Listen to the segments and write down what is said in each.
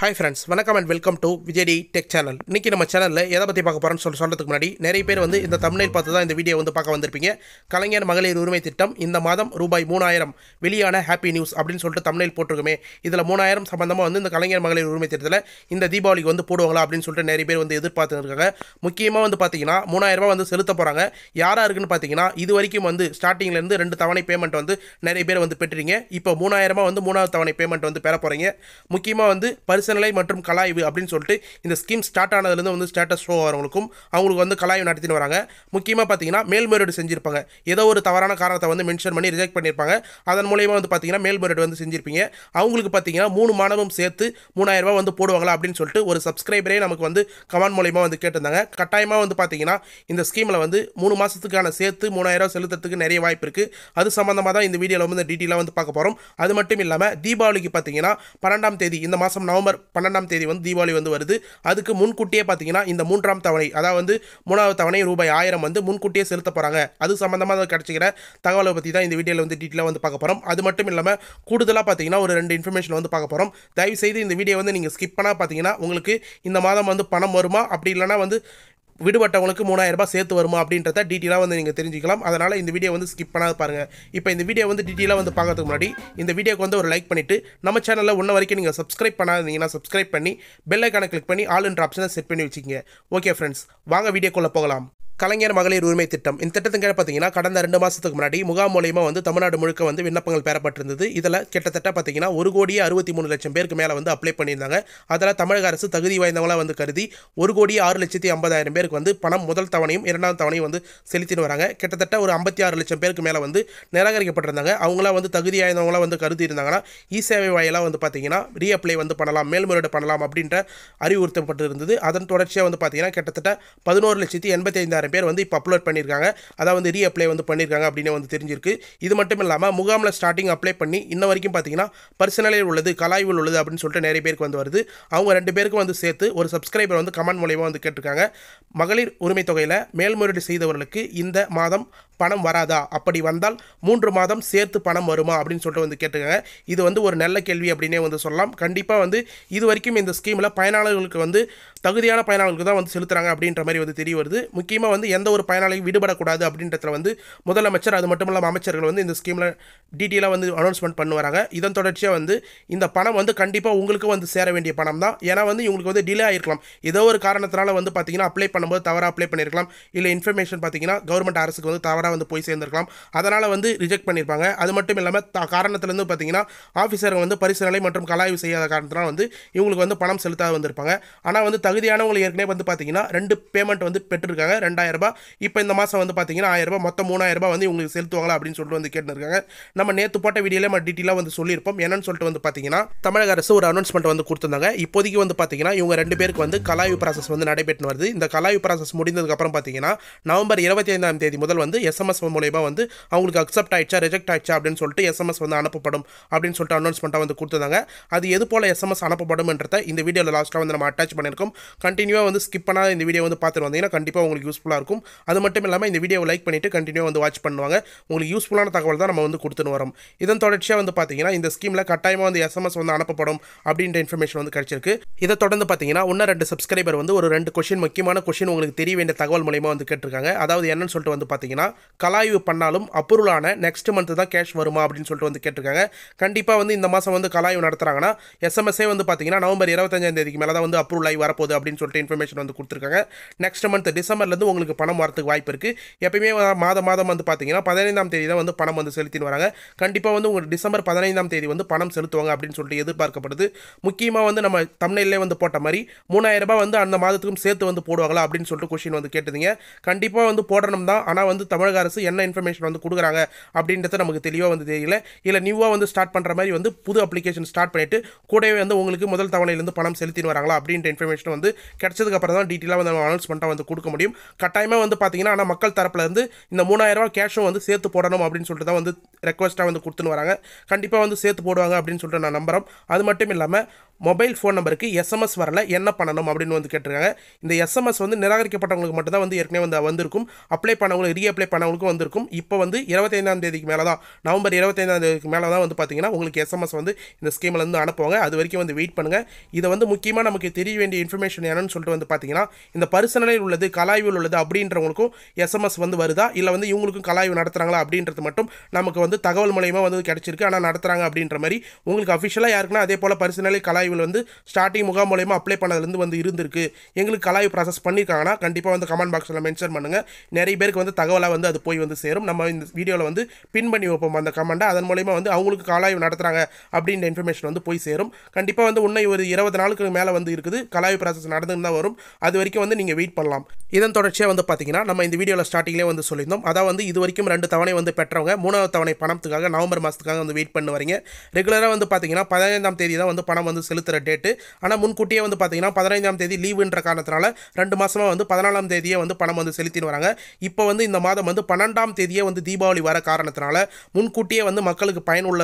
hi friends வணக்கம் and welcome to Vijay tech channel இன்றைக்கி நம்ம சேனலில் எதை பற்றி பார்க்க போகிறோம்னு சொல்லி சொல்கிறதுக்கு முன்னாடி நிறைய பேர் வந்து இந்த தமிழில் பார்த்து தான் இந்த வீடியோ வந்து பார்க்க வந்திருப்பீங்க கலைஞர் மகளிர் உரிமை திட்டம் இந்த மாதம் ரூபாய் மூணாயிரம் வெளியான ஹாப்பி நியூஸ் அப்படின்னு சொல்லிட்டு தமிழில் போட்டிருக்குமே இதில் மூணாயிரம் சம்பந்தமாக வந்து இந்த கலைஞர் மகளிர் உரிமை திட்டத்தில் இந்த தீபாவளிக்கு வந்து போடுவாங்களா அப்படின்னு சொல்லிட்டு நிறைய பேர் வந்து எதிர்பார்த்து முக்கியமாக வந்து பார்த்தீங்கன்னா மூணாயிரரூபா வந்து செலுத்த போகிறாங்க யாராக இருக்குன்னு பார்த்தீங்கன்னா இது வரைக்கும் வந்து ஸ்டார்டிங்லேருந்து ரெண்டு தவணை பேமெண்ட் வந்து நிறைய பேர் வந்து பெற்றுறீங்க இப்போ மூணாயிரரூபா வந்து மூணாவது தவணை பேமெண்ட் வந்து பெற போகிறீங்க முக்கியமாக வந்து பரிசு நிலை மற்றும் கலாய்வு அப்படின்னு சொல்லிட்டு இந்த ஸ்கீம் ஸ்டார்ட் ஆனதுலேருந்து வந்து ஸ்டேட்டஸ் ஷோ வரவங்களுக்கும் அவங்களுக்கு வந்து கலாய்வு நடத்தின்னு வராங்க முக்கியமாக பார்த்தீங்கன்னா மேல்முறையீடு செஞ்சிருப்பாங்க ஏதோ ஒரு தவறான காரணத்தை வந்து மென்ஷன் பண்ணி ரிஜெக்ட் பண்ணியிருப்பாங்க அதன் மூலயமா வந்து பார்த்தீங்கன்னா மேல்முறையீடு வந்து செஞ்சிருப்பீங்க அவங்களுக்கு பார்த்தீங்கன்னா மூணு மாணவம் சேர்த்து மூணாயிரம் ரூபாய் வந்து போடுவாங்களா அப்படின்னு சொல்லிட்டு ஒரு சப்ஸ்கிரைபரே நமக்கு வந்து கமெண்ட் மூலயமா வந்து கேட்டிருந்தாங்க கட்டாயமாக வந்து பார்த்தீங்கன்னா இந்த ஸ்கீமில் வந்து மூணு மாதத்துக்கான சேர்த்து மூணாயிரம் ரூபா செலுத்துறதுக்கு நிறைய வாய்ப்பு இருக்குது அது சம்மந்தமாக தான் இந்த வீடியோவில் வந்து டீட்டெயிலாக வந்து பார்க்க போகிறோம் அது மட்டும் இல்லாமல் தீபாவளிக்கு பார்த்தீங்கன்னா பன்னெண்டாம் தேதி இந்த மாதம் நவம்பர் பன்னெண்டாம் தேதி வந்து தீபாவளி வந்து வருது அதுக்கு முன்கூட்டியே பார்த்தீங்கன்னா இந்த மூன்றாம் தவணை அதாவது வந்து மூணாவது தவணை ரூபாய் ஆயிரம் வந்து முன்கூட்டியே செலுத்த போகிறாங்க அது சம்மந்தமாக கிடச்சிக்கிற தகவலை பற்றி தான் இந்த வீடியோவில் வந்து டீட்டெயிலாக வந்து பார்க்க போகிறோம் அது மட்டும் இல்லாமல் கூடுதலாக பார்த்தீங்கன்னா ஒரு ரெண்டு இன்ஃபர்மேஷன் வந்து பார்க்க போகிறோம் தயவுசெய்து இந்த வீடியோ வந்து நீங்கள் ஸ்கிப் பண்ணால் பார்த்தீங்கன்னா உங்களுக்கு இந்த மாதம் வந்து பணம் வருமா அப்படி இல்லைனா வந்து விடுபட்டவங்களுக்கு மூணாயிரம் ரூபாய் சேர்த்து வருமா அப்படின்றத டீட்டெயிலாக வந்து நீங்கள் தெரிஞ்சுக்கலாம் அதனால் இந்த வீடியோ வந்து ஸ்கிப் பண்ணாத பாருங்கள் இப்போ இந்த வீடியோ வந்து டீட்டெயிலாக வந்து பார்க்கறதுக்கு முன்னாடி இந்த வீடியோக்கு வந்து ஒரு லைக் பண்ணிவிட்டு நம்ம சேனலில் ஒன்று வரைக்கும் நீங்கள் சப்ஸ்கிரைப் பண்ணாதீங்கன்னா சப்ஸ்கிரைப் பண்ணி பெல்லைக்கான கிளிக் பண்ணி ஆல் ஆப்ஷனை செட் பண்ணி வச்சுக்கோங்க ஓகே ஃப்ரெண்ட்ஸ் வாங்க வீடியோக்குள்ளே போகலாம் கலைஞர் மகளிர் உரிமை திட்டம் இந்த திட்டத்தின் கீழ் பார்த்தீங்கன்னா கடந்த ரெண்டு மாதத்துக்கு முன்னாடி முகாம் மூலியமாக வந்து தமிழ்நாடு முழுக்க வந்து விண்ணப்பங்கள் பெறப்பட்டிருந்தது இதில் கிட்டத்தட்ட பார்த்தீங்கன்னா ஒரு கோடியே அறுபத்தி மூணு லட்சம் பேருக்கு மேலே வந்து அப்ளை பண்ணியிருந்தாங்க அதில் தமிழக அரசு தகுதி வாய்ந்தவங்களாக வந்து கருதி ஒரு கோடி ஆறு லட்சத்தி ஐம்பதாயிரம் பேருக்கு வந்து பணம் முதல் தவணையும் இரண்டாம் தவணையும் வந்து செலுத்திட்டு வராங்க கிட்டத்தட்ட ஒரு ஐம்பத்தி ஆறு லட்சம் பேருக்கு மேலே வந்து நிராகரிக்கப்பட்டிருந்தாங்க அவங்களாம் வந்து தகுதி வாய்ந்தவங்களாக வந்து கருதி இருந்தாங்கன்னா இ சேவை வாயிலாக வந்து பார்த்தீங்கன்னா ரீஅப்ளை வந்து பண்ணலாம் மேல்முறையீடு பண்ணலாம் அப்படின்ற அறிவுறுத்தப்பட்டிருந்தது அதன் தொடர்ச்சியாக வந்து பார்த்தீங்கன்னா கிட்டத்தட்ட பதினோரு லட்சத்தி எண்பத்தி ஐந்தாயிரம் பேர் வந்து இப்போ அப்லோட் பண்ணியிருக்காங்க அதாவது வந்து ரீ அப்ளை வந்து பண்ணியிருக்காங்க அப்படின்னு வந்து தெரிஞ்சிருக்கு இது மட்டும் இல்லாமல் முகாமில் ஸ்டார்டிங் அப்ளை பண்ணி இன்ன வரைக்கும் பார்த்தீங்கன்னா பர்சனலே உள்ளது கலாய்வில் உள்ளது அப்படின்னு சொல்லிட்டு நிறைய பேருக்கு வந்து வருது அவங்க ரெண்டு பேருக்கும் வந்து சேர்த்து ஒரு சப்ஸ்கிரைபர் வந்து கமெண்ட் மூலயமா வந்து கேட்டிருக்காங்க மகளிர் உரிமை தொகையில் மேல்முறையீடு செய்தவர்களுக்கு இந்த மாதம் பணம் வராதா அப்படி வந்தால் மூன்று மாதம் சேர்த்து பணம் வருமா அப்படின்னு சொல்லிட்டு வந்து கேட்டுக்கோங்க இது வந்து ஒரு நல்ல கேள்வி அப்படின்னே வந்து சொல்லலாம் கண்டிப்பாக வந்து இது வரைக்கும் இந்த ஸ்கீமில் பயனாளர்களுக்கு வந்து தகுதியான பயனாளர்களுக்கு தான் வந்து செலுத்துகிறாங்க அப்படின்ற மாதிரி வந்து தெரிய வருது முக்கியமாக வந்து எந்த ஒரு பயனாளியும் விடுபடக்கூடாது அப்படின்றதுல வந்து முதலமைச்சர் அது மட்டும் இல்லாமல் அமைச்சர்கள் வந்து இந்த ஸ்கீமில் டீட்டெயிலாக வந்து அனௌன்ஸ்மெண்ட் பண்ணுவாங்க இதன் தொடர்ச்சியாக வந்து இந்த பணம் வந்து கண்டிப்பாக உங்களுக்கு வந்து சேர வேண்டிய பணம் தான் ஏன்னா வந்து இவங்களுக்கு வந்து டிலே ஆகிருக்கலாம் ஏதோ ஒரு காரணத்தினால வந்து பார்த்தீங்கன்னா அப்ளை பண்ணும்போது தவறாக அப்ளை பண்ணியிருக்கலாம் இல்லை இன்ஃபர்மேஷன் பார்த்தீங்கன்னா கவர்மெண்ட் அரசுக்கு வந்து தவறாக வேணால் வந்து போய் சேர்ந்துருக்கலாம் அதனால் வந்து ரிஜெக்ட் பண்ணியிருப்பாங்க அது மட்டும் இல்லாமல் த காரணத்துலேருந்து பார்த்தீங்கன்னா ஆஃபீஸர்கள் வந்து பரிசுநிலை மற்றும் கலாய்வு செய்யாத காரணத்தினால் வந்து இவங்களுக்கு வந்து பணம் செலுத்தாத வந்திருப்பாங்க ஆனால் வந்து தகுதியானவங்க ஏற்கனவே வந்து பார்த்தீங்கன்னா ரெண்டு பேமெண்ட் வந்து பெற்றிருக்காங்க ரூபாய் இப்போ இந்த மாதம் வந்து பார்த்தீங்கன்னா ஆயிரம் ரூபாய் மொத்தம் மூணாயிரம் மூணாயிரரூபா வந்து இவங்களுக்கு செலுத்துவாங்களா அப்படின்னு சொல்லிட்டு வந்து கேட்டுருக்காங்க நம்ம நேற்று போட்ட வீடியோவில் நம்ம டீட்டெயிலாக வந்து சொல்லியிருப்போம் என்னன்னு சொல்லிட்டு வந்து பார்த்தீங்கன்னா தமிழக அரசு ஒரு அனௌன்ஸ்மெண்ட் வந்து கொடுத்துருந்தாங்க இப்போதைக்கு வந்து பார்த்தீங்கன்னா இவங்க ரெண்டு பேருக்கு வந்து கலாய்வு ப்ராசஸ் வந்து நடைபெற்று வருது இந்த கலாய்வு ப்ராசஸ் முடிந்ததுக்கப்புறம் பார்த்தீங்கன்னா நவம்பர் இருபத்தி ஐந்தாம் தேதி முதல் வந்து எஸ் எஸ்எம்எஸ் மூலயமா வந்து அவங்களுக்கு அக்செப்ட் ஆயிடுச்சா ரிஜெக்ட் ஆயிடுச்சா அப்படின்னு சொல்லிட்டு எஸ்எம்எஸ் வந்து அனுப்பப்படும் அப்படின்னு சொல்லிட்டு அனௌன்ஸ்மெண்ட்டாக வந்து கொடுத்துருந்தாங்க அது எது போல் எஸ்எம்எஸ் அனுப்பப்படும்ன்றத இந்த வீடியோவில் லாஸ்ட்டாக வந்து நம்ம அட்டாச் பண்ணியிருக்கோம் கண்டினியூவாக வந்து ஸ்கிப் பண்ணாத இந்த வீடியோ வந்து பார்த்துட்டு வந்தீங்கன்னா கண்டிப்பாக உங்களுக்கு யூஸ்ஃபுல்லாக இருக்கும் அது மட்டும் இல்லாமல் இந்த வீடியோவை லைக் பண்ணிவிட்டு கண்டினியூவாக வந்து வாட்ச் பண்ணுவாங்க உங்களுக்கு யூஸ்ஃபுல்லான தகவல் தான் நம்ம வந்து கொடுத்துன்னு வரோம் இதன் தொடர்ச்சியாக வந்து பார்த்தீங்கன்னா இந்த ஸ்கீமில் கட்டாயமாக வந்து எஸ்எம்எஸ் வந்து அனுப்பப்படும் அப்படின்ற இன்ஃபர்மேஷன் வந்து கிடச்சிருக்கு இதை தொடர்ந்து பார்த்தீங்கன்னா ஒன்று ரெண்டு சப்ஸ்கிரைபர் வந்து ஒரு ரெண்டு கொஷின் முக்கியமான கொஷின் உங்களுக்கு தெரிய வேண்டிய தகவல் மூலயமா வந்து கேட்டிருக்காங்க அதாவது என்னன்னு சொல்லிட்டு வந்து பார்த்தீங்கன்னா கலாய்வு பண்ணாலும் அப்ரூவலான நெக்ஸ்ட் மந்த்து தான் கேஷ் வருமா அப்படின்னு சொல்லிட்டு வந்து கேட்டிருக்காங்க கண்டிப்பாக வந்து இந்த மாதம் வந்து கலாய்வு நடத்துகிறாங்கன்னா எஸ்எம்எஸ்ஸே வந்து பார்த்தீங்கன்னா நவம்பர் இருபத்தஞ்சாம் தேதிக்கு மேலே தான் வந்து அப்ரூவல் ஆகி வரப்போகுது அப்படின்னு சொல்லிட்டு இன்ஃபர்மேஷன் வந்து கொடுத்துருக்காங்க நெக்ஸ்ட் மந்த் டிசம்பர்லேருந்து உங்களுக்கு பணம் வரத்துக்கு வாய்ப்பு இருக்குது எப்பயுமே மாதம் மாதம் வந்து பார்த்தீங்கன்னா பதினைந்தாம் தேதி தான் வந்து பணம் வந்து செலுத்தின்னு வராங்க கண்டிப்பாக வந்து உங்களுக்கு டிசம்பர் பதினைந்தாம் தேதி வந்து பணம் செலுத்துவாங்க அப்படின்னு சொல்லிட்டு எதிர்பார்க்கப்படுது முக்கியமாக வந்து நம்ம தமிழ்நிலே வந்து போட்ட மாதிரி ரூபாய் வந்து அந்த மாதத்துக்கும் சேர்த்து வந்து போடுவாங்களா அப்படின்னு சொல்லிட்டு கொஷின் வந்து கேட்டுதுங்க கண்டிப்பாக வந்து போடணும் தான் ஆனால் வந்து தமிழ் தமிழக அரசு என்ன இன்ஃபர்மேஷன் வந்து கொடுக்குறாங்க அப்படின்றது நமக்கு தெளிவாக வந்து தெரியல இல்லை நியூவாக வந்து ஸ்டார்ட் பண்ணுற மாதிரி வந்து புது அப்ளிகேஷன் ஸ்டார்ட் பண்ணிவிட்டு கூடவே வந்து உங்களுக்கு முதல் தவணையிலேருந்து பணம் செலுத்தி வராங்களா அப்படின்ற இன்ஃபர்மேஷன் வந்து கிடச்சதுக்கு அப்புறம் தான் டீட்டெயிலாக வந்து அனௌன்ஸ்மெண்ட்டாக வந்து கொடுக்க முடியும் கட்டாயமாக வந்து பார்த்தீங்கன்னா ஆனால் மக்கள் தரப்பில் இருந்து இந்த ரூபா கேஷும் வந்து சேர்த்து போடணும் அப்படின்னு சொல்லிட்டு தான் வந்து ரெக்வஸ்ட்டாக வந்து கொடுத்துன்னு வராங்க கண்டிப்பாக வந்து சேர்த்து போடுவாங்க அப்படின்னு சொல்லிட்டு நான் நம்புகிறோம் அது மட்டும் இல்லாமல் மொபைல் ஃபோன் நம்பருக்கு எஸ்எம்எஸ் வரல என்ன பண்ணணும் அப்படின்னு வந்து கேட்டிருக்காங்க இந்த எஸ்எம்எஸ் வந்து நிராகரிக்கப்பட்டவங்களுக்கு மட்டும் தான் வந்து ஏற்கனவே வந்து வந்திருக்கும் அப்ளை பண்ணவங்களுக்கு ரீஅப்ளை பண்ண பண்ணவங்களுக்கும் வந்திருக்கும் இப்போ வந்து இருபத்தைந்தாம் தேதிக்கு மேலே தான் நவம்பர் இருபத்தைந்தாம் தேதிக்கு மேலே தான் வந்து பார்த்தீங்கன்னா உங்களுக்கு எஸ்எம்எஸ் வந்து இந்த ஸ்கீம்லேருந்து அனுப்புவாங்க அது வரைக்கும் வந்து வெயிட் பண்ணுங்கள் இதை வந்து முக்கியமாக நமக்கு தெரிய வேண்டிய இன்ஃபர்மேஷன் என்னன்னு சொல்லிட்டு வந்து பார்த்தீங்கன்னா இந்த பரிசனையில் உள்ளது கலாய்வில் உள்ளது அப்படின்றவங்களுக்கும் எஸ்எம்எஸ் வந்து வருதா இல்லை வந்து இவங்களுக்கும் கலாய்வு நடத்துகிறாங்களா அப்படின்றது மட்டும் நமக்கு வந்து தகவல் மூலயமா வந்து கிடச்சிருக்கு ஆனால் நடத்துகிறாங்க அப்படின்ற மாதிரி உங்களுக்கு அஃபிஷியலாக யாருக்குன்னா அதே போல் பர்சனலி கலாய்வில் வந்து ஸ்டார்டிங் முகாம் மூலயமா அப்ளை பண்ணதுலேருந்து வந்து இருந்திருக்கு எங்களுக்கு கலாய்வு ப்ராசஸ் பண்ணியிருக்காங்கன்னா கண்டிப்பாக வந்து கமெண்ட் பாக்ஸில் மென்ஷன் பண்ணுங்கள் நிறைய பேருக்கு வந்து தகவலாக வந்து அது போய் வந்து சேரும் நம்ம இந்த வீடியோவில் வந்து பின் பண்ணி வைப்போம் அந்த கமெண்ட்டை அதன் மூலயமா வந்து அவங்களுக்கு கலாய்வு நடத்துகிறாங்க அப்படின்ற இன்ஃபர்மேஷன் வந்து போய் சேரும் கண்டிப்பாக வந்து உன்னை ஒரு இருபது நாளுக்கு மேலே வந்து இருக்குது கலாய்வு ப்ராசஸ் நடந்துன்னு தான் வரும் அது வரைக்கும் வந்து நீங்கள் வெயிட் பண்ணலாம் இதன் தொடர்ச்சியாக வந்து பார்த்தீங்கன்னா நம்ம இந்த வீடியோவில் ஸ்டார்டிங்லேயே வந்து சொல்லியிருந்தோம் அதாவது வந்து இது வரைக்கும் ரெண்டு தவணை வந்து பெற்றவங்க மூணாவது தவணை பணத்துக்காக நவம்பர் மாதத்துக்காக வந்து வெயிட் பண்ணி வரீங்க ரெகுலராக வந்து பார்த்தீங்கன்னா பதினைந்தாம் தேதி தான் வந்து பணம் வந்து செலுத்துகிற டேட்டு ஆனால் முன்கூட்டியே வந்து பார்த்தீங்கன்னா பதினைந்தாம் தேதி லீவுன்ற காரணத்தினால ரெண்டு மாதமாக வந்து பதினாலாம் தேதியே வந்து பணம் வந்து செலுத்தின்னு வராங்க இப்போ வந்து இந்த மாதம் வந்து பன்னெண்டாம் தேதியே வந்து தீபாவளி வர காரணத்தினால முன்கூட்டியே வந்து மக்களுக்கு பயனுள்ள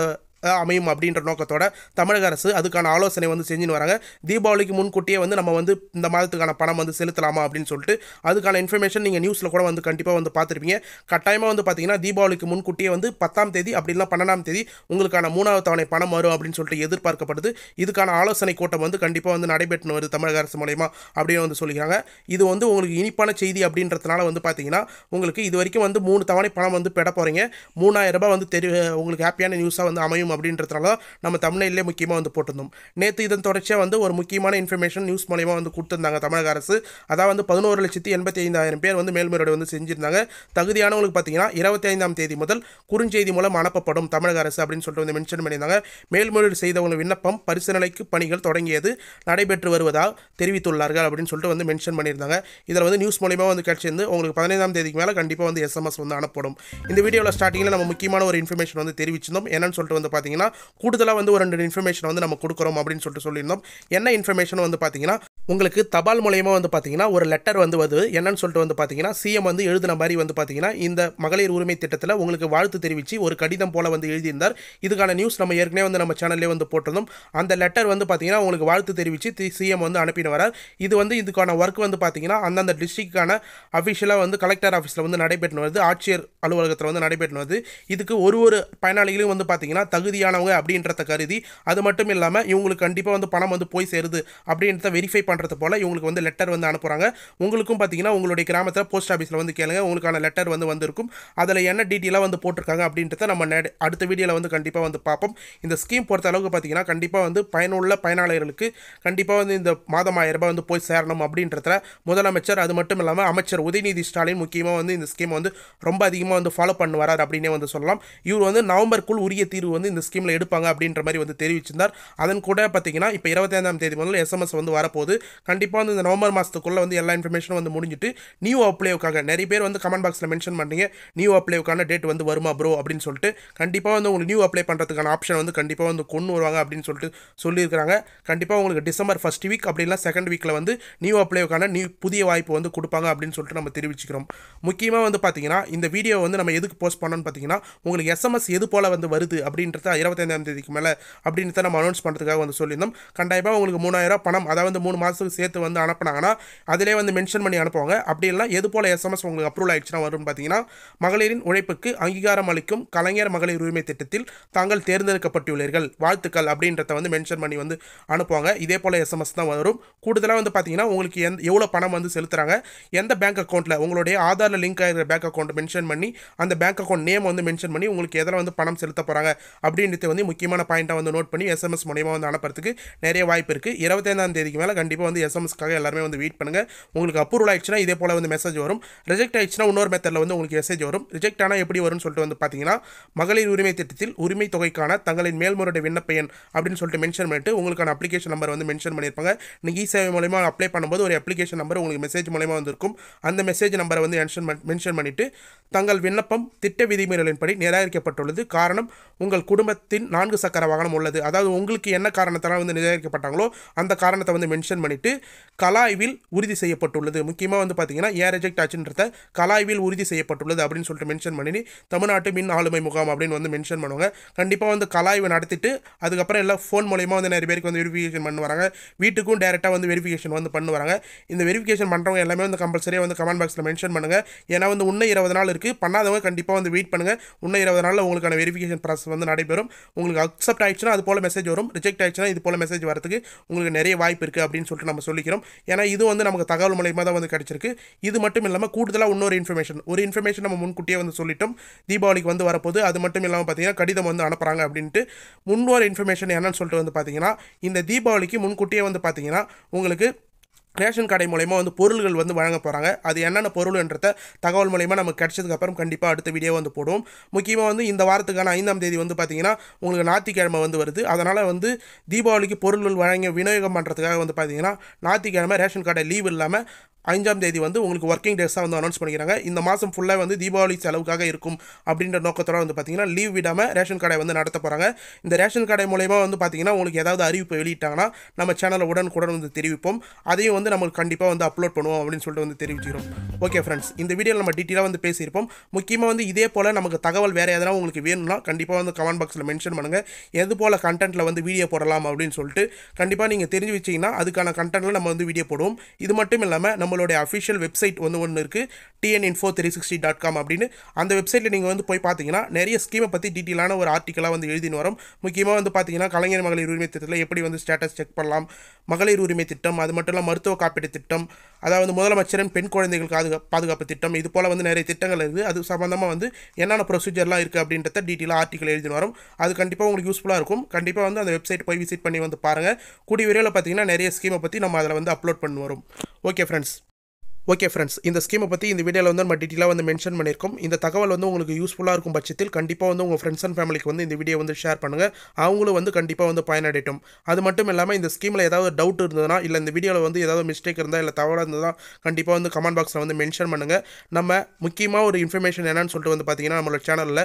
அமையும் அப்படின்ற நோக்கத்தோட தமிழக அரசு அதுக்கான ஆலோசனை வந்து செஞ்சுன்னு வராங்க தீபாவளிக்கு முன்கூட்டியே வந்து நம்ம வந்து இந்த மாதத்துக்கான பணம் வந்து செலுத்தலாமா அப்படின்னு சொல்லிட்டு அதுக்கான இன்ஃபர்மேஷன் நீங்கள் நியூஸில் கூட வந்து கண்டிப்பாக வந்து பார்த்துருப்பீங்க கட்டாயமாக வந்து பார்த்தீங்கன்னா தீபாவளிக்கு முன்கூட்டியே வந்து பத்தாம் தேதி அப்படின்னா பன்னெண்டாம் தேதி உங்களுக்கான மூணாவது தவணை பணம் வரும் அப்படின்னு சொல்லிட்டு எதிர்பார்க்கப்படுது இதுக்கான ஆலோசனை கூட்டம் வந்து கண்டிப்பாக வந்து நடைபெற்று வருது தமிழக அரசு மூலயமா அப்படின்னு வந்து சொல்லிக்கிறாங்க இது வந்து உங்களுக்கு இனிப்பான செய்தி அப்படின்றதுனால வந்து பார்த்தீங்கன்னா உங்களுக்கு இது வரைக்கும் வந்து மூணு தவணை பணம் வந்து பெற போகிறீங்க மூணாயிரம் ரூபாய் வந்து தெரிய உங்களுக்கு ஹாப்பியான நியூஸாக வந்து அமையும் முடியும் அப்படின்றதுனால நம்ம தமிழ்நிலையிலே முக்கியமாக வந்து போட்டிருந்தோம் நேற்று இதன் தொடர்ச்சியாக வந்து ஒரு முக்கியமான இன்ஃபர்மேஷன் நியூஸ் மூலயமா வந்து கொடுத்துருந்தாங்க தமிழக அரசு அதாவது வந்து பதினோரு லட்சத்தி எண்பத்தி ஐந்தாயிரம் பேர் வந்து மேல்முறையோடு வந்து செஞ்சுருந்தாங்க தகுதியானவங்களுக்கு பார்த்தீங்கன்னா இருபத்தி ஐந்தாம் தேதி முதல் குறுஞ்செய்தி மூலம் அனுப்பப்படும் தமிழக அரசு அப்படின்னு சொல்லிட்டு வந்து மென்ஷன் பண்ணியிருந்தாங்க மேல்முறையீடு செய்தவங்க விண்ணப்பம் பரிசீலனைக்கு பணிகள் தொடங்கியது நடைபெற்று வருவதாக தெரிவித்துள்ளார்கள் அப்படின்னு சொல்லிட்டு வந்து மென்ஷன் பண்ணியிருந்தாங்க இதில் வந்து நியூஸ் மூலியமாக வந்து கிடைச்சிருந்து உங்களுக்கு பதினைந்தாம் தேதிக்கு மேலே கண்டிப்பாக வந்து எஸ்எம்எஸ் வந்து அனுப்பப்படும் இந்த வீடியோவில் ஸ்டார்டிங்கில் நம்ம முக்கியமான ஒரு இன்ஃபர்மேஷன் வந்து தெரிவிச்சிருந்தோம் என்னன்னு சொல்லிட்டு வந்து பார்த்தீங்கன்னா கூடுதலாக வந்து ஒரு ரெண்டு இன்ஃபர்மேஷன் வந்து நம்ம கொடுக்குறோம் அப்படின்னு சொல்லிட்டு சொல்லியிருந்தோம் என்ன இன்ஃபர்மேஷன் வந்து பார்த்தீங்கன்னா உங்களுக்கு தபால் மூலயமா வந்து பார்த்தீங்கன்னா ஒரு லெட்டர் வந்து வருது என்னன்னு சொல்லிட்டு வந்து பார்த்தீங்கன்னா சிஎம் வந்து எழுதின மாதிரி வந்து பார்த்தீங்கன்னா இந்த மகளிர் உரிமை திட்டத்தில் உங்களுக்கு வாழ்த்து தெரிவித்து ஒரு கடிதம் போல வந்து எழுதியிருந்தார் இதுக்கான நியூஸ் நம்ம ஏற்கனவே வந்து நம்ம சேனல்லே வந்து போட்டிருந்தோம் அந்த லெட்டர் வந்து பார்த்தீங்கன்னா உங்களுக்கு வாழ்த்து தெரிவித்து சிஎம் வந்து அனுப்பின வரார் இது வந்து இதுக்கான ஒர்க் வந்து பார்த்தீங்கன்னா அந்தந்த டிஸ்ட்ரிக்டான அஃபிஷியலாக வந்து கலெக்டர் ஆஃபீஸில் வந்து நடைபெற்று வருது ஆட்சியர் அலுவலகத்தில் வந்து நடைபெற்று வருது இதுக்கு ஒரு ஒரு பயனாளிகளும் வந்து பார்த்தீங்கன்னா தகுதியானவங்க அப்படின்றத கருதி அது மட்டும் இல்லாமல் இவங்களுக்கு கண்டிப்பாக வந்து பணம் வந்து போய் சேருது அப்படின்றத வெரிஃபை பண்ண பண்ணுறது போல் இவங்களுக்கு வந்து லெட்டர் வந்து அனுப்புகிறாங்க உங்களுக்கும் பார்த்தீங்கன்னா உங்களுடைய கிராமத்தில் போஸ்ட் ஆஃபீஸில் வந்து கேளுங்க உங்களுக்கான லெட்டர் வந்து வந்திருக்கும் அதில் என்ன டீட்டெயிலாக வந்து போட்டிருக்காங்க அப்படின்றத நம்ம அடுத்த வீடியோவில் வந்து கண்டிப்பாக வந்து பார்ப்போம் இந்த ஸ்கீம் பொறுத்த அளவுக்கு பார்த்தீங்கன்னா கண்டிப்பாக வந்து பயனுள்ள பயனாளர்களுக்கு கண்டிப்பாக வந்து இந்த மாதம் ஆயிரம் ரூபாய் வந்து போய் சேரணும் அப்படின்றத முதலமைச்சர் அது மட்டும் இல்லாமல் அமைச்சர் உதயநிதி ஸ்டாலின் முக்கியமாக வந்து இந்த ஸ்கீம் வந்து ரொம்ப அதிகமாக வந்து ஃபாலோ பண்ண வரார் அப்படின்னே வந்து சொல்லலாம் இவர் வந்து நவம்பருக்குள் உரிய தீர்வு வந்து இந்த ஸ்கீமில் எடுப்பாங்க அப்படின்ற மாதிரி வந்து தெரிவிச்சிருந்தார் அதன் கூட பார்த்தீங்கன்னா இப்போ இருபத்தைந்தாம் தேதி முதல்ல எஸ்எம்எஸ் வந்து வரப்போகுது கண்டிப்பாக வந்து இந்த நவம்பர் மாதத்துக்குள்ளே வந்து எல்லா இன்ஃபர்மேஷனும் வந்து முடிஞ்சிட்டு நியூ அப்ளைவுக்காக நிறைய பேர் வந்து கமெண்ட் பாக்ஸில் மென்ஷன் பண்ணுறீங்க நியூ அப்ளைவுக்கான டேட் வந்து வருமா ப்ரோ அப்படின்னு சொல்லிட்டு கண்டிப்பாக வந்து உங்களுக்கு நியூ அப்ளை பண்ணுறதுக்கான ஆப்ஷன் வந்து கண்டிப்பாக வந்து கொண்டு வருவாங்க அப்படின்னு சொல்லிட்டு சொல்லியிருக்கிறாங்க கண்டிப்பாக உங்களுக்கு டிசம்பர் ஃபஸ்ட் வீக் அப்படின்னா செகண்ட் வீக்கில் வந்து நியூ அப்ளைவுக்கான நியூ புதிய வாய்ப்பு வந்து கொடுப்பாங்க அப்படின்னு சொல்லிட்டு நம்ம தெரிவிச்சுக்கிறோம் முக்கியமாக வந்து பார்த்தீங்கன்னா இந்த வீடியோ வந்து நம்ம எதுக்கு போஸ்ட் பண்ணோன்னு பார்த்தீங்கன்னா உங்களுக்கு எஸ்எம்எஸ் எது போல் வந்து வருது அப்படின்றத இருபத்தைந்தாம் தேதிக்கு மேலே அப்படின்னு தான் நம்ம அனௌன்ஸ் பண்ணுறதுக்காக வந்து சொல்லியிருந்தோம் கண்டிப்பாக உங்களுக்கு மூணாயிரம் பணம் அதாவது மூணு மாதம் பார்சல் சேர்த்து வந்து அனுப்புனாங்கன்னா அதிலே வந்து மென்ஷன் பண்ணி அனுப்புவாங்க அப்படி இல்லை எது போல் எஸ்எம்எஸ் உங்களுக்கு அப்ரூவல் ஆயிடுச்சுன்னா வரும்னு பார்த்தீங்கன்னா மகளிரின் உழைப்புக்கு அங்கீகாரம் அளிக்கும் கலைஞர் மகளிர் உரிமை திட்டத்தில் தாங்கள் தேர்ந்தெடுக்கப்பட்டுள்ளீர்கள் வாழ்த்துக்கள் அப்படின்றத வந்து மென்ஷன் பண்ணி வந்து அனுப்புவாங்க இதே போல் எஸ்எம்எஸ் தான் வரும் கூடுதலாக வந்து பார்த்தீங்கன்னா உங்களுக்கு எந்த எவ்வளோ பணம் வந்து செலுத்துகிறாங்க எந்த பேங்க் அக்கௌண்ட்டில் உங்களுடைய ஆதாரில் லிங்க் ஆகிற பேங்க் அக்கௌண்ட் மென்ஷன் பண்ணி அந்த பேங்க் அக்கௌண்ட் நேம் வந்து மென்ஷன் பண்ணி உங்களுக்கு எதில் வந்து பணம் செலுத்த போகிறாங்க அப்படின்றது வந்து முக்கியமான பாயிண்ட்டாக வந்து நோட் பண்ணி எஸ்எம்எஸ் மூலியமாக வந்து அனுப்புறதுக்கு நிறைய வாய்ப்பு இருக்குது இருபத்தைந்தாம் தேதிக்கு மேலே கண்டிப்பாக கண்டிப்பாக வந்து எஸ்எம்எஸ்க்காக எல்லாருமே வந்து வெயிட் பண்ணுங்கள் உங்களுக்கு அப்ரூவல் ஆயிடுச்சுன்னா இதே போல் வந்து மெசேஜ் வரும் ரிஜெக்ட் ஆயிடுச்சுன்னா இன்னொரு மெத்தடில் வந்து உங்களுக்கு மெசேஜ் வரும் ரிஜெக்ட் ஆனால் எப்படி வரும்னு சொல்லிட்டு வந்து பார்த்தீங்கன்னா மகளிர் உரிமை திட்டத்தில் உரிமை தொகைக்கான தங்களின் மேல்முறையுடைய விண்ணப்ப எண் அப்படின்னு சொல்லிட்டு மென்ஷன் பண்ணிட்டு உங்களுக்கான அப்ளிகேஷன் நம்பர் வந்து மென்ஷன் பண்ணியிருப்பாங்க நீங்கள் இ சேவை மூலயமா அப்ளை பண்ணும்போது ஒரு அப்ளிகேஷன் நம்பர் உங்களுக்கு மெசேஜ் மூலிமா வந்திருக்கும் அந்த மெசேஜ் நம்பரை வந்து மென்ஷன் மென்ஷன் பண்ணிவிட்டு தங்கள் விண்ணப்பம் திட்ட விதிமுறைகளின்படி நிராகரிக்கப்பட்டுள்ளது காரணம் உங்கள் குடும்பத்தின் நான்கு சக்கர வாகனம் உள்ளது அதாவது உங்களுக்கு என்ன காரணத்தால் வந்து நிராகரிக்கப்பட்டாங்களோ அந்த காரணத்தை வந்து மென்ஷன் பண்ணி சொல்லிட்டு கலாய்வில் உறுதி செய்யப்பட்டுள்ளது முக்கியமாக வந்து பார்த்தீங்கன்னா ஏ ரிஜெக்ட் ஆச்சுன்றத கலாய்வில் உறுதி செய்யப்பட்டுள்ளது அப்படின்னு சொல்லிட்டு மென்ஷன் பண்ணி தமிழ்நாட்டு மின் ஆளுமை முகாம் அப்படின்னு வந்து மென்ஷன் பண்ணுவாங்க கண்டிப்பாக வந்து கலாய்வு நடத்திட்டு அதுக்கப்புறம் எல்லாம் ஃபோன் மூலயமா வந்து நிறைய பேருக்கு வந்து வெரிஃபிகேஷன் பண்ண வராங்க வீட்டுக்கும் டேரெக்டாக வந்து வெரிஃபிகேஷன் வந்து பண்ண வராங்க இந்த வெரிஃபிகேஷன் பண்ணுறவங்க எல்லாமே வந்து கம்பல்சரியாக வந்து கமெண்ட் பாக்ஸில் மென்ஷன் பண்ணுங்கள் ஏன்னா வந்து இன்னும் இருபது நாள் இருக்குது பண்ணாதவங்க கண்டிப்பாக வந்து வெயிட் பண்ணுங்கள் இன்னும் இருபது நாளில் உங்களுக்கான வெரிஃபிகேஷன் ப்ராசஸ் வந்து நடைபெறும் உங்களுக்கு அக்செப்ட் ஆயிடுச்சுன்னா அது போல் மெசேஜ் வரும் ரிஜெக்ட் ஆயிடுச்சுன்னா இது போல் மெசேஜ் வரதுக்கு உங்களுக்கு நிறைய வாய்ப்பு இருக்குது அப்படின்னு சொல்லிட்டு நம்ம சொல்லிக்கிறோம் ஏன்னா இது வந்து நமக்கு தகவல் மூலயமா தான் வந்து கிடச்சிருக்கு இது மட்டும் இல்லாமல் கூடுதலாக இன்னொரு இன்ஃபர்மேஷன் ஒரு இன்ஃபர்மேஷன் நம்ம முன்கூட்டியே வந்து சொல்லிட்டோம் தீபாவளிக்கு வந்து வரப்போது அது மட்டும் இல்லாமல் பார்த்தீங்கன்னா கடிதம் வந்து அனுப்புகிறாங்க அப்படின்ட்டு முன்னோர் இன்ஃபர்மேஷன் என்னன்னு சொல்லிட்டு வந்து பார்த்தீங்கன்னா இந்த தீபாவளிக்கு முன்கூட்டியே வந்து பார்த்தீங்கன்னா உங்களுக்கு ரேஷன் கடை மூலயமா வந்து பொருள்கள் வந்து வழங்க போகிறாங்க அது என்னென்ன பொருள்ன்றத தகவல் மூலயமா நமக்கு கிடைச்சதுக்கப்புறம் கண்டிப்பாக அடுத்த வீடியோ வந்து போடுவோம் முக்கியமாக வந்து இந்த வாரத்துக்கான ஐந்தாம் தேதி வந்து பார்த்தீங்கன்னா உங்களுக்கு ஞாயிற்றுக்கிழமை வந்து வருது அதனால் வந்து தீபாவளிக்கு பொருள்கள் வழங்கி விநியோகம் பண்ணுறதுக்காக வந்து பார்த்தீங்கன்னா ஞாயிற்றுக்கிழமை ரேஷன் கடை லீவ் இல்லாமல் அஞ்சாம் தேதி வந்து உங்களுக்கு ஒர்க்கிங் டேஸாக வந்து அனௌன்ஸ் பண்ணிக்கிறாங்க இந்த மாதம் ஃபுல்லாக வந்து தீபாவளி செலவுக்காக இருக்கும் அப்படின்ற நோக்கத்தோட வந்து பார்த்தீங்கன்னா லீவ் விடாமல் ரேஷன் கடை வந்து நடத்த போகிறாங்க இந்த ரேஷன் கடை மூலயமா வந்து பார்த்திங்கன்னா உங்களுக்கு ஏதாவது அறிவிப்பு வெளியிட்டாங்கன்னா நம்ம சேனலை உடனுக்குடன் வந்து தெரிவிப்போம் அதையும் வந்து வந்து நம்ம கண்டிப்பாக வந்து அப்லோட் பண்ணுவோம் அப்படின்னு சொல்லிட்டு வந்து தெரிவிச்சுக்கிறோம் ஓகே ஃப்ரெண்ட்ஸ் இந்த வீடியோவில் நம்ம டீட்டெயிலாக வந்து பேசியிருப்போம் முக்கியமாக வந்து இதே போல் நமக்கு தகவல் வேறு எதனா உங்களுக்கு வேணும்னா கண்டிப்பாக வந்து கமெண்ட் பாக்ஸில் மென்ஷன் பண்ணுங்கள் எது போல் கண்டென்ட்டில் வந்து வீடியோ போடலாம் அப்படின்னு சொல்லிட்டு கண்டிப்பாக நீங்கள் தெரிஞ்சு வச்சிங்கன்னா அதுக்கான கண்டென்ட்டில் நம்ம வந்து வீடியோ போடுவோம் இது மட்டும் இல்லாமல் நம்மளுடைய அஃபிஷியல் வெப்சைட் வந்து ஒன்று இருக்குது TN info three sixty dot com அப்படின்னு அந்த வெப்சைட்டில் நீங்கள் வந்து போய் பார்த்தீங்கன்னா நிறைய ஸ்கீமை பற்றி டீட்டெயிலான ஒரு ஆர்டிக்கலாக வந்து எழுதினு வரும் முக்கியமாக வந்து பார்த்தீங்கன்னா கலைஞர் மகளிர் உரிமை திட்டத்தில் எப்படி வந்து ஸ்டேட்டஸ் செக் பண்ணலாம் மகளிர் உரிமை திட்டம் அது மட்டும் இல்லாமல் மருத்துவ காப்பீடு திட்டம் அதாவது முதலமைச்சரின் பெண் குழந்தைகள் பாதுகாப்பு திட்டம் இது போல் வந்து நிறைய திட்டங்கள் இருக்குது அது சம்மந்தமாக வந்து என்னென்ன ப்ரொசீஜர்லாம் இருக்குது அப்படின்றத டீட்டெயிலாக ஆர்டிக்கல் எழுதி வரும் அது கண்டிப்பாக உங்களுக்கு யூஸ்ஃபுல்லாக இருக்கும் கண்டிப்பாக வந்து அந்த வெப்சைட் போய் விசிட் பண்ணி வந்து பாருங்கள் கூடிய விரைவில் பார்த்தீங்கன்னா நிறைய ஸ்கீமை பற்றி நம்ம அதில் வந்து அப்லோட் பண்ணி வரும் ஓகே ஃப்ரெண்ட்ஸ் ஓகே ஃப்ரெண்ட்ஸ் இந்த ஸ்கீமை பற்றி இந்த வீடியோவில் வந்து நம்ம டீட்டெயிலாக வந்து மென்ஷன் பண்ணியிருக்கோம் இந்த தகவல் வந்து உங்களுக்கு யூஸ்ஃபுல்லாக இருக்கும் பட்சத்தில் கண்டிப்பாக வந்து உங்கள் ஃப்ரெண்ட்ஸ் அண்ட் ஃபேமிலிக்கு வந்து இந்த வீடியோ வந்து ஷேர் பண்ணுங்கள் அவங்களும் வந்து கண்டிப்பாக வந்து பயனடையட்டும் அது மட்டும் இல்லாமல் இந்த ஸ்கீமில் ஏதாவது டவுட் இருந்ததுனா இல்லை இந்த வீடியோவில் வந்து ஏதாவது மிஸ்டேக் இருந்தால் இல்லை தவறாக இருந்ததுன்னா கண்டிப்பாக வந்து கமெண்ட் பாக்ஸில் வந்து மென்ஷன் பண்ணுங்கள் நம்ம முக்கியமாக ஒரு இன்ஃபர்மேஷன் என்னன்னு சொல்லிட்டு வந்து பார்த்தீங்கன்னா நம்மளோட சேனலில்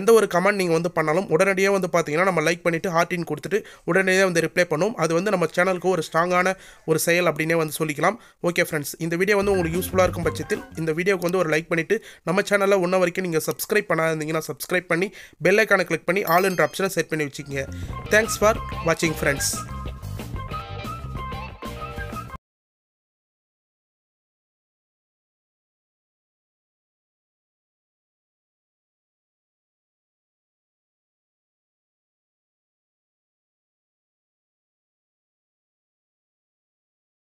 எந்த ஒரு கமெண்ட் நீங்கள் வந்து பண்ணாலும் உடனடியாக வந்து பார்த்தீங்கன்னா நம்ம லைக் பண்ணிவிட்டு ஹார்ட்டின் கொடுத்துட்டு உடனடியாக வந்து ரிப்ளை பண்ணும் அது வந்து நம்ம சேனலுக்கு ஒரு ஸ்ட்ராங்கான ஒரு செயல் அப்படின்னே வந்து சொல்லிக்கலாம் ஓகே ஃப்ரெண்ட்ஸ் இந்த வீடியோ வந்து உங்களுக்கு யூஸ்ஃபுல்லாக இருக்கும் பட்சத்தில் இந்த வீடியோக்கு வந்து ஒரு லைக் பண்ணிவிட்டு நம்ம சேனலில் ஒன்றை வரைக்கும் நீங்கள் சப்ஸ்கிரைப் இருந்தீங்கன்னா சப்ஸ்கிரைப் பண்ணி பெல்லைக்கான கிளிக் பண்ணி ஆல் என்ற ஆப்ஷனை செட் பண்ணி வச்சுக்கோங்க தேங்க்ஸ் ஃபார் வாட்சிங் ஃப்ரெண்ட்ஸ்